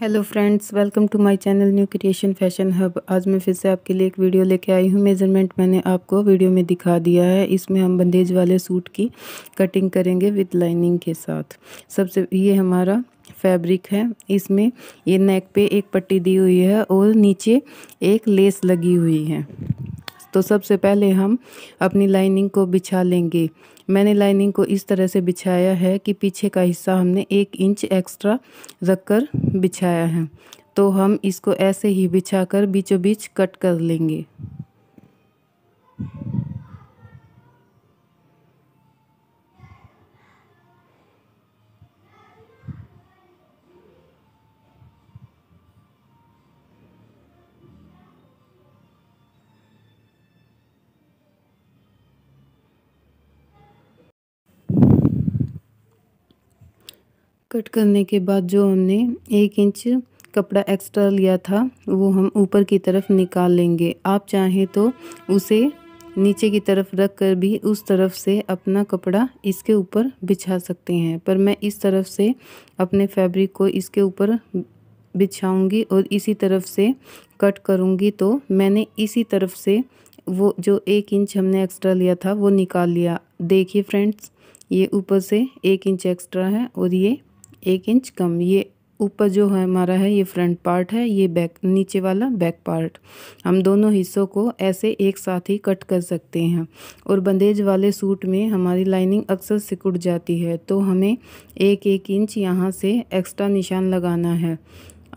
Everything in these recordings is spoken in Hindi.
hello friends welcome to my channel new creation fashion hub आज मैं फिर से आपके लिए एक वीडियो लेके आई हूँ मेज़रमेंट मैंने आपको वीडियो में दिखा दिया है इसमें हम बंदेज वाले सूट की कटिंग करेंगे विद लाइनिंग के साथ सबसे ये हमारा फैब्रिक है इसमें ये नेक पे एक पट्टी दी हुई है और नीचे एक लेस लगी हुई है तो सबसे पहले हम अपनी लाइनिंग को बिछा लेंगे मैंने लाइनिंग को इस तरह से बिछाया है कि पीछे का हिस्सा हमने एक इंच एक्स्ट्रा रख कर बिछाया है तो हम इसको ऐसे ही बिछा कर बीचों बीच कट कर लेंगे कट करने के बाद जो हमने एक इंच कपड़ा एक्स्ट्रा लिया था वो हम ऊपर की तरफ निकाल लेंगे आप चाहें तो उसे नीचे की तरफ रख कर भी उस तरफ से अपना कपड़ा इसके ऊपर बिछा सकते हैं पर मैं इस तरफ से अपने फैब्रिक को इसके ऊपर बिछाऊंगी और इसी तरफ से कट करूंगी तो मैंने इसी तरफ से वो जो एक इंच हमने एक्स्ट्रा लिया था वो निकाल लिया देखिए फ्रेंड्स ये ऊपर से एक इंच एक्स्ट्रा है और ये एक इंच कम ये ऊपर जो है हमारा है ये फ्रंट पार्ट है ये बैक नीचे वाला बैक पार्ट हम दोनों हिस्सों को ऐसे एक साथ ही कट कर सकते हैं और बंदेज वाले सूट में हमारी लाइनिंग अक्सर सिकुड़ जाती है तो हमें एक एक इंच यहाँ से एक्स्ट्रा निशान लगाना है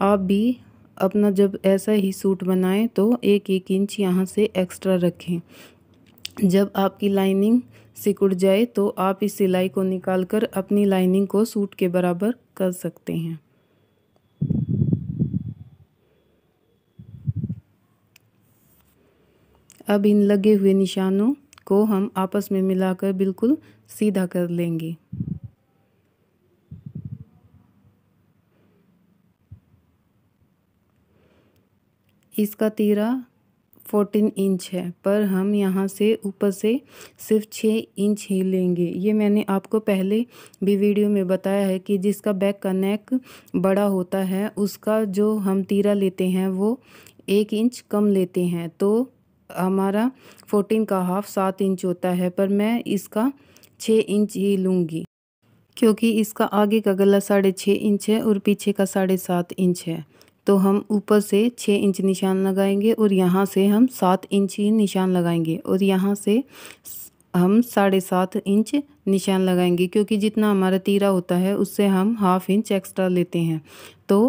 आप भी अपना जब ऐसा ही सूट बनाएं तो एक एक इंच यहाँ से एक्स्ट्रा रखें जब आपकी लाइनिंग सिकुड़ जाए तो आप इस सिलाई को निकालकर अपनी लाइनिंग को सूट के बराबर कर सकते हैं अब इन लगे हुए निशानों को हम आपस में मिलाकर बिल्कुल सीधा कर लेंगे इसका तीरा फोर्टीन इंच है पर हम यहाँ से ऊपर से सिर्फ छः इंच ही लेंगे ये मैंने आपको पहले भी वीडियो में बताया है कि जिसका बैक का नेक बड़ा होता है उसका जो हम तीरा लेते हैं वो एक इंच कम लेते हैं तो हमारा फोर्टीन का हाफ सात इंच होता है पर मैं इसका छः इंच ही लूँगी क्योंकि इसका आगे का गला साढ़े छः इंच है और पीछे का साढ़े सात इंच है तो हम ऊपर से छः इंच निशान लगाएंगे और यहाँ से हम सात इंच ही निशान लगाएंगे और यहाँ से हम साढ़े सात इंच निशान लगाएंगे क्योंकि जितना हमारा तीरा होता है उससे हम हाफ इंच एक्स्ट्रा लेते हैं तो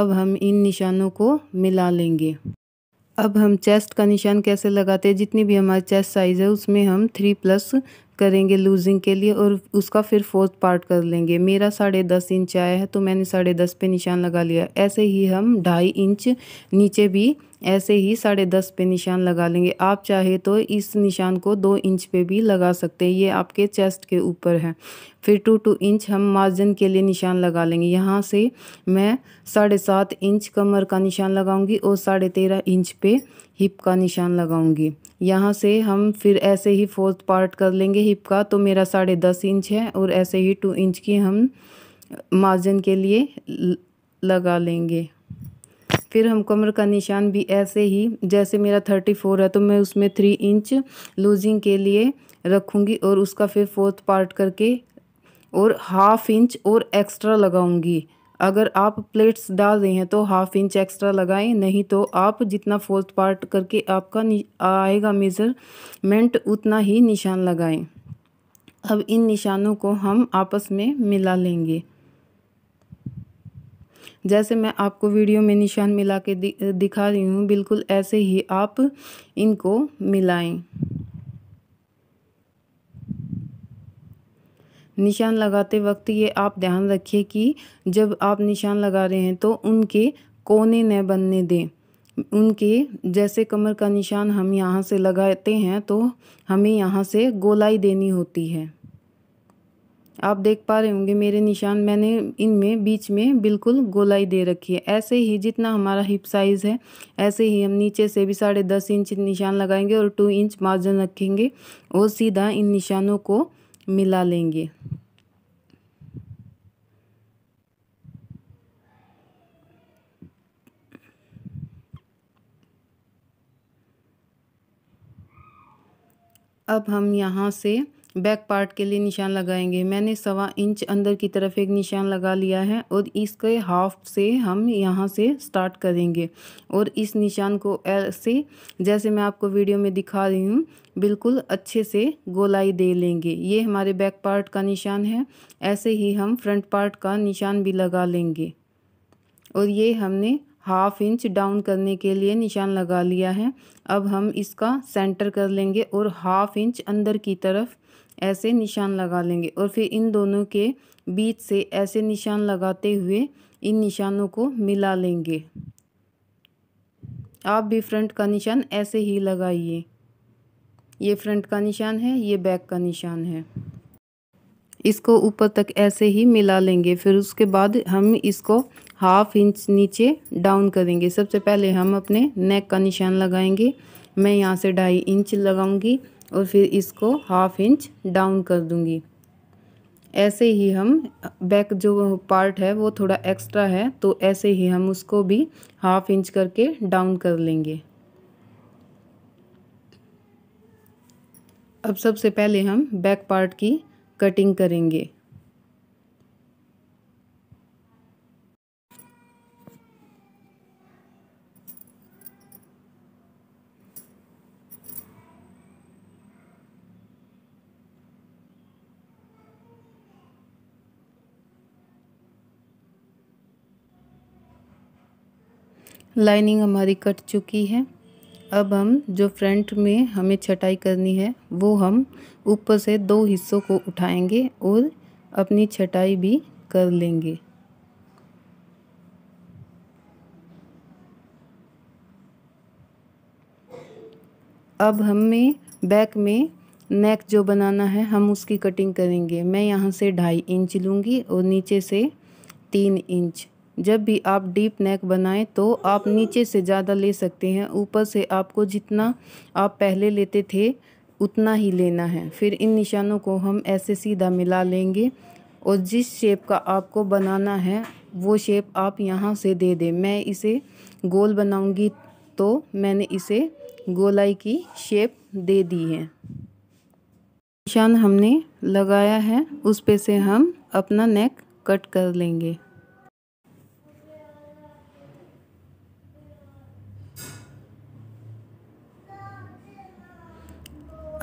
अब हम इन निशानों को मिला लेंगे अब हम चेस्ट का निशान कैसे लगाते हैं जितनी भी हमारी चेस्ट साइज़ है उसमें हम थ्री प्लस करेंगे लूजिंग के लिए और उसका फिर फोर्थ पार्ट कर लेंगे मेरा साढ़े दस इंच आया है तो मैंने साढ़े दस पे निशान लगा लिया ऐसे ही हम ढाई इंच नीचे भी ऐसे ही साढ़े दस पे निशान लगा लेंगे आप चाहे तो इस निशान को दो इंच पे भी लगा सकते हैं ये आपके चेस्ट के ऊपर है फिर टू टू इंच हम मार्जिन के लिए निशान लगा लेंगे यहाँ से मैं साढ़े सात इंच कमर का निशान लगाऊंगी और साढ़े तेरह इंच पे हिप का निशान लगाऊंगी यहाँ से हम फिर ऐसे ही फोर्थ पार्ट कर लेंगे हिप का तो मेरा साढ़े दस इंच है और ऐसे ही टू इंच की हम मार्जिन के लिए लगा लेंगे फिर हम कमर का निशान भी ऐसे ही जैसे मेरा थर्टी फोर है तो मैं उसमें थ्री इंच लूजिंग के लिए रखूँगी और उसका फिर फोर्थ पार्ट करके और हाफ इंच और एक्स्ट्रा लगाऊंगी अगर आप प्लेट्स डाल रहे हैं तो हाफ इंच एक्स्ट्रा लगाएं नहीं तो आप जितना फोर्थ पार्ट करके आपका आएगा मेज़रमेंट उतना ही निशान लगाएं अब इन निशानों को हम आपस में मिला लेंगे जैसे मैं आपको वीडियो में निशान मिला के दि, दिखा रही हूँ बिल्कुल ऐसे ही आप इनको मिलाएं निशान लगाते वक्त ये आप ध्यान रखिए कि जब आप निशान लगा रहे हैं तो उनके कोने न बनने दें उनके जैसे कमर का निशान हम यहाँ से लगाते हैं तो हमें यहाँ से गोलाई देनी होती है आप देख पा रहे होंगे मेरे निशान मैंने इनमें बीच में बिल्कुल गोलाई दे रखी है ऐसे ही जितना हमारा हिप साइज़ है ऐसे ही हम नीचे से भी साढ़े दस इंच निशान लगाएंगे और टू इंच मार्जिन रखेंगे और सीधा इन निशानों को मिला लेंगे अब हम यहाँ से बैक पार्ट के लिए निशान लगाएंगे मैंने सवा इंच अंदर की तरफ एक निशान लगा लिया है और इसके हाफ से हम यहाँ से स्टार्ट करेंगे और इस निशान को ऐसे जैसे मैं आपको वीडियो में दिखा रही हूँ बिल्कुल अच्छे से गोलाई दे लेंगे ये हमारे बैक पार्ट का निशान है ऐसे ही हम फ्रंट पार्ट का निशान भी लगा लेंगे और ये हमने हाफ इंच डाउन करने के लिए निशान लगा लिया है अब हम इसका सेंटर कर लेंगे और हाफ इंच अंदर की तरफ ऐसे निशान लगा लेंगे और फिर इन दोनों के बीच से ऐसे निशान लगाते हुए इन निशानों को मिला लेंगे आप भी फ्रंट का निशान ऐसे ही लगाइए ये फ्रंट का निशान है ये बैक का निशान है इसको ऊपर तक ऐसे ही मिला लेंगे फिर उसके बाद हम इसको हाफ इंच नीचे डाउन करेंगे सबसे पहले हम अपने नेक का निशान लगाएंगे मैं यहाँ से ढाई इंच लगाऊंगी और फिर इसको हाफ इंच डाउन कर दूंगी ऐसे ही हम बैक जो पार्ट है वो थोड़ा एक्स्ट्रा है तो ऐसे ही हम उसको भी हाफ इंच करके डाउन कर लेंगे अब सबसे पहले हम बैक पार्ट की कटिंग करेंगे लाइनिंग हमारी कट चुकी है अब हम जो फ्रंट में हमें छटाई करनी है वो हम ऊपर से दो हिस्सों को उठाएंगे और अपनी छटाई भी कर लेंगे अब हमें बैक में नेक जो बनाना है हम उसकी कटिंग करेंगे मैं यहाँ से ढाई इंच लूँगी और नीचे से तीन इंच जब भी आप डीप नेक बनाएं तो आप नीचे से ज़्यादा ले सकते हैं ऊपर से आपको जितना आप पहले लेते थे उतना ही लेना है फिर इन निशानों को हम ऐसे सीधा मिला लेंगे और जिस शेप का आपको बनाना है वो शेप आप यहाँ से दे दें मैं इसे गोल बनाऊँगी तो मैंने इसे गोलाई की शेप दे दी है निशान हमने लगाया है उस पे से हम अपना नेक कट कर लेंगे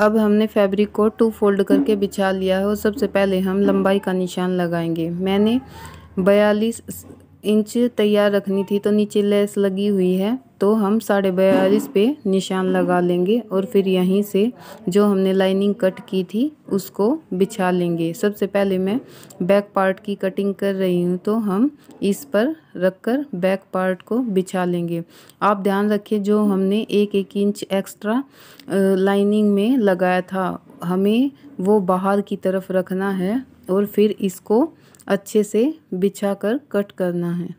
अब हमने फैब्रिक को टू फोल्ड करके बिछा लिया है और सबसे पहले हम लंबाई का निशान लगाएंगे मैंने बयालीस इंच तैयार रखनी थी तो नीचे लेस लगी हुई है तो हम साढ़े बयालीस पे निशान लगा लेंगे और फिर यहीं से जो हमने लाइनिंग कट की थी उसको बिछा लेंगे सबसे पहले मैं बैक पार्ट की कटिंग कर रही हूँ तो हम इस पर रखकर बैक पार्ट को बिछा लेंगे आप ध्यान रखें जो हमने एक एक इंच एक्स्ट्रा लाइनिंग में लगाया था हमें वो बाहर की तरफ रखना है और फिर इसको अच्छे से बिछा कर कट करना है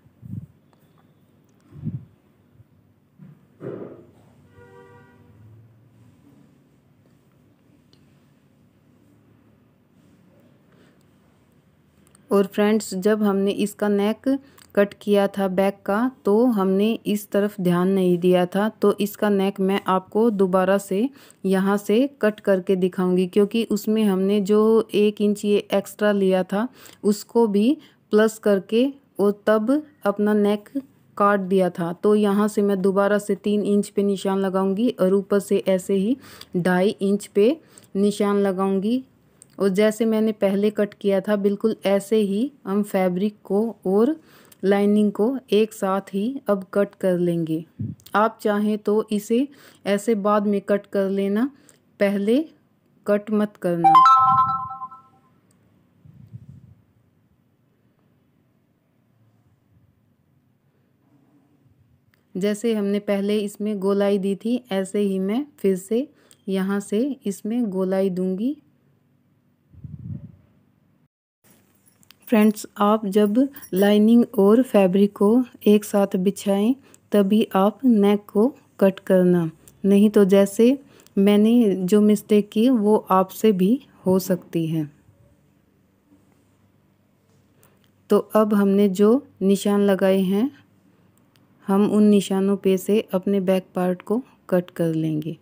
और फ्रेंड्स जब हमने इसका नेक कट किया था बैक का तो हमने इस तरफ ध्यान नहीं दिया था तो इसका नेक मैं आपको दोबारा से यहाँ से कट करके दिखाऊंगी क्योंकि उसमें हमने जो एक इंच ये एक्स्ट्रा लिया था उसको भी प्लस करके और तब अपना नेक काट दिया था तो यहाँ से मैं दोबारा से तीन इंच पे निशान लगाऊंगी और ऊपर से ऐसे ही ढाई इंच पे निशान लगाऊंगी और जैसे मैंने पहले कट किया था बिल्कुल ऐसे ही हम फैब्रिक को और लाइनिंग को एक साथ ही अब कट कर लेंगे आप चाहें तो इसे ऐसे बाद में कट कर लेना पहले कट मत करना जैसे हमने पहले इसमें गोलाई दी थी ऐसे ही मैं फिर से यहाँ से इसमें गोलाई दूंगी फ्रेंड्स आप जब लाइनिंग और फैब्रिक को एक साथ बिछाएं तभी आप नेक को कट करना नहीं तो जैसे मैंने जो मिस्टेक की वो आपसे भी हो सकती है तो अब हमने जो निशान लगाए हैं हम उन निशानों पे से अपने बैक पार्ट को कट कर लेंगे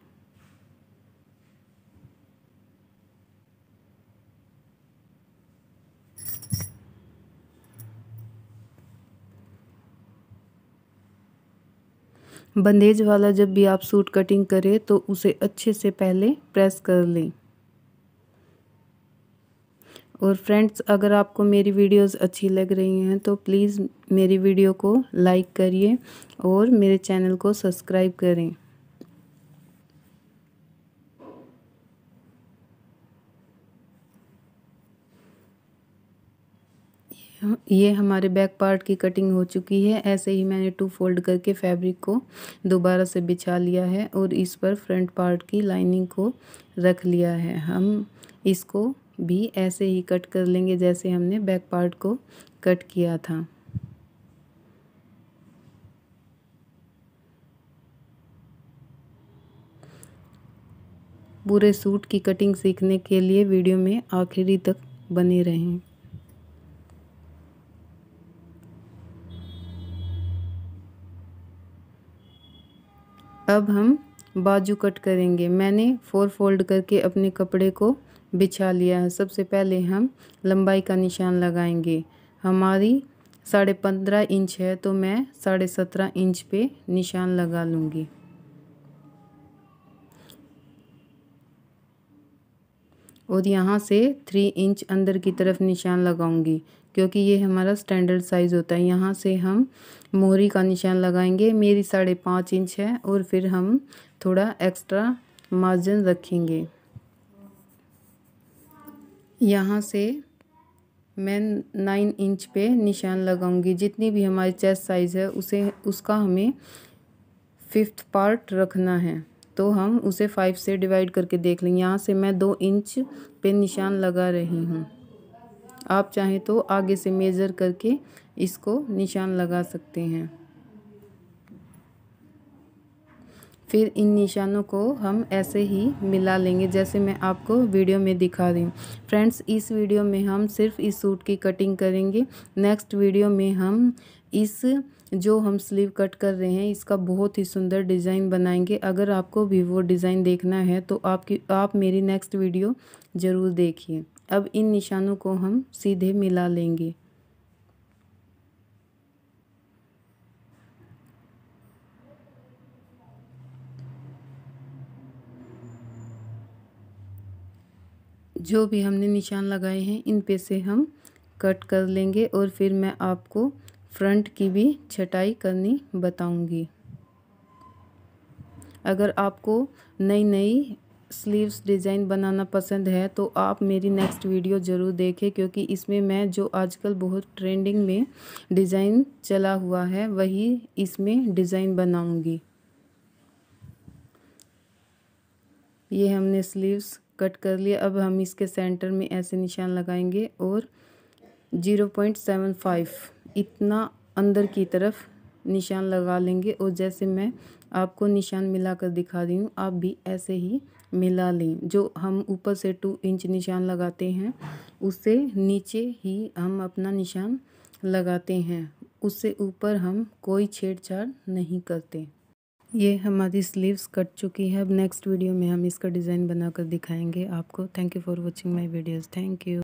बंदेज वाला जब भी आप सूट कटिंग करें तो उसे अच्छे से पहले प्रेस कर लें और फ्रेंड्स अगर आपको मेरी वीडियोस अच्छी लग रही हैं तो प्लीज़ मेरी वीडियो को लाइक करिए और मेरे चैनल को सब्सक्राइब करें ये हमारे बैक पार्ट की कटिंग हो चुकी है ऐसे ही मैंने टू फोल्ड करके फैब्रिक को दोबारा से बिछा लिया है और इस पर फ्रंट पार्ट की लाइनिंग को रख लिया है हम इसको भी ऐसे ही कट कर लेंगे जैसे हमने बैक पार्ट को कट किया था पूरे सूट की कटिंग सीखने के लिए वीडियो में आखिरी तक बने रहें अब हम बाजू कट करेंगे मैंने फोर फोल्ड करके अपने कपड़े को बिछा लिया है सबसे पहले हम लंबाई का निशान लगाएंगे हमारी साढ़े पंद्रह इंच है तो मैं साढ़े सत्रह इंच पे निशान लगा लूँगी और यहाँ से थ्री इंच अंदर की तरफ निशान लगाऊंगी क्योंकि ये हमारा स्टैंडर्ड साइज़ होता है यहाँ से हम मोहरी का निशान लगाएंगे मेरी साढ़े पाँच इंच है और फिर हम थोड़ा एक्स्ट्रा मार्जिन रखेंगे यहाँ से मैं नाइन इंच पे निशान लगाऊंगी जितनी भी हमारी चेस्ट साइज़ है उसे उसका हमें फिफ्थ पार्ट रखना है तो हम उसे फाइव से डिवाइड करके देख लेंगे यहाँ से मैं दो इंच पे निशान लगा रही हूँ आप चाहें तो आगे से मेज़र करके इसको निशान लगा सकते हैं फिर इन निशानों को हम ऐसे ही मिला लेंगे जैसे मैं आपको वीडियो में दिखा रही हूँ फ्रेंड्स इस वीडियो में हम सिर्फ इस सूट की कटिंग करेंगे नेक्स्ट वीडियो में हम इस जो हम स्लीव कट कर रहे हैं इसका बहुत ही सुंदर डिज़ाइन बनाएंगे अगर आपको भी वो डिज़ाइन देखना है तो आपकी आप मेरी नेक्स्ट वीडियो ज़रूर देखिए अब इन निशानों को हम सीधे मिला लेंगे जो भी हमने निशान लगाए हैं इन पे से हम कट कर लेंगे और फिर मैं आपको फ्रंट की भी छटाई करनी बताऊंगी अगर आपको नई नई स्लीव्स डिज़ाइन बनाना पसंद है तो आप मेरी नेक्स्ट वीडियो ज़रूर देखें क्योंकि इसमें मैं जो आजकल बहुत ट्रेंडिंग में डिज़ाइन चला हुआ है वही इसमें डिज़ाइन बनाऊंगी ये हमने स्लीव्स कट कर लिए अब हम इसके सेंटर में ऐसे निशान लगाएंगे और ज़ीरो पॉइंट सेवन फाइव इतना अंदर की तरफ निशान लगा लेंगे और जैसे मैं आपको निशान मिलाकर दिखा रही हूँ आप भी ऐसे ही मिला लें जो हम ऊपर से टू इंच निशान लगाते हैं उससे नीचे ही हम अपना निशान लगाते हैं उससे ऊपर हम कोई छेड़छाड़ नहीं करते ये हमारी स्लीव्स कट चुकी है अब नेक्स्ट वीडियो में हम इसका डिज़ाइन बनाकर दिखाएंगे आपको thank you for watching my videos thank you